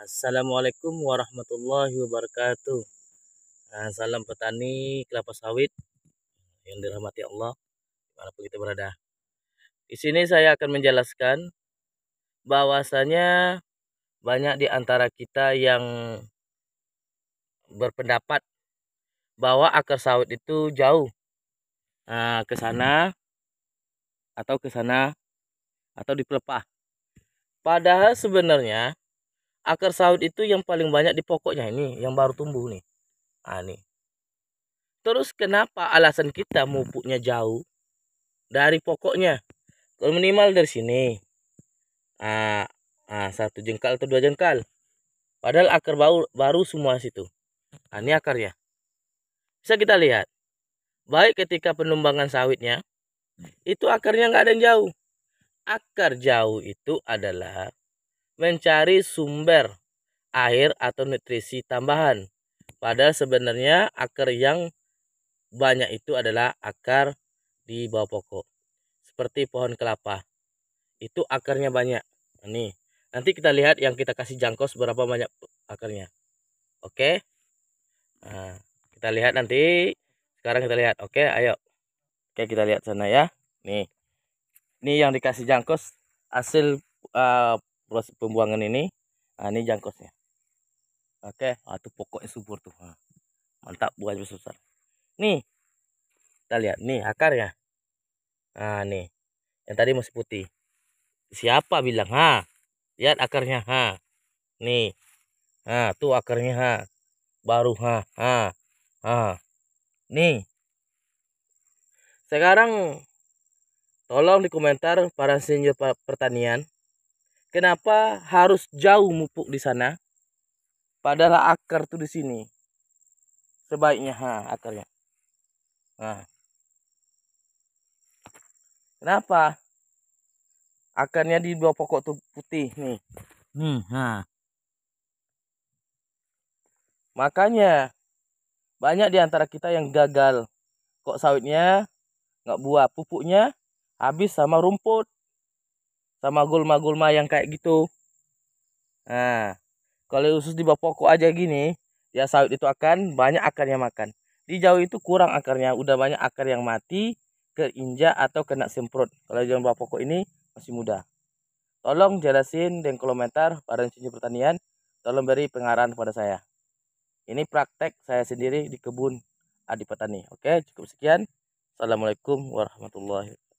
Assalamualaikum warahmatullahi wabarakatuh. Ah, salam petani kelapa sawit yang dirahmati Allah mana pun kita berada. Di sini saya akan menjelaskan bahwasanya banyak di antara kita yang berpendapat bahwa akar sawit itu jauh nah, ke sana atau ke sana atau di pelepah. Padahal sebenarnya akar sawit itu yang paling banyak di pokoknya ini yang baru tumbuh nih nah, nih terus kenapa alasan kita mupuknya jauh dari pokoknya kalau minimal dari sini ah, ah satu jengkal atau dua jengkal padahal akar baru baru semua situ nah, ini akarnya bisa kita lihat baik ketika penumbangan sawitnya itu akarnya nggak ada yang jauh akar jauh itu adalah mencari sumber air atau nutrisi tambahan. Padahal sebenarnya akar yang banyak itu adalah akar di bawah pokok. Seperti pohon kelapa. Itu akarnya banyak. Nih, nanti kita lihat yang kita kasih jangkau seberapa banyak akarnya. Oke. Nah, kita lihat nanti. Sekarang kita lihat. Oke, ayo. Oke, kita lihat sana ya. Nih. Ini yang dikasih jangkau hasil uh, proses pembuangan ini nah, ini jangkosnya oke atau ah, itu pokoknya subur tuh nah, mantap buahnya besar nih kita lihat nih akarnya nah nih yang tadi masih putih siapa bilang ha lihat akarnya ha nih ha tuh akarnya ha baru ha ha ha nih sekarang tolong di komentar para senior pertanian Kenapa harus jauh mupuk di sana? Padahal akar tuh di sini. Sebaiknya ha akarnya. Nah. Kenapa? Akarnya di dua pokok tuh putih nih. Nih, ha. Makanya banyak di antara kita yang gagal. Kok sawitnya nggak buah, pupuknya habis sama rumput sama gulma-gulma yang kayak gitu nah kalau khusus di bawah pokok aja gini ya sawit itu akan banyak akarnya makan di jauh itu kurang akarnya udah banyak akar yang mati keinjak atau kena semprot kalau di bawah pokok ini masih muda tolong jelasin dan komentar pada cuci pertanian tolong beri pengarahan kepada saya ini praktek saya sendiri di kebun Adi Petani oke cukup sekian Assalamualaikum warahmatullahi wabarakatuh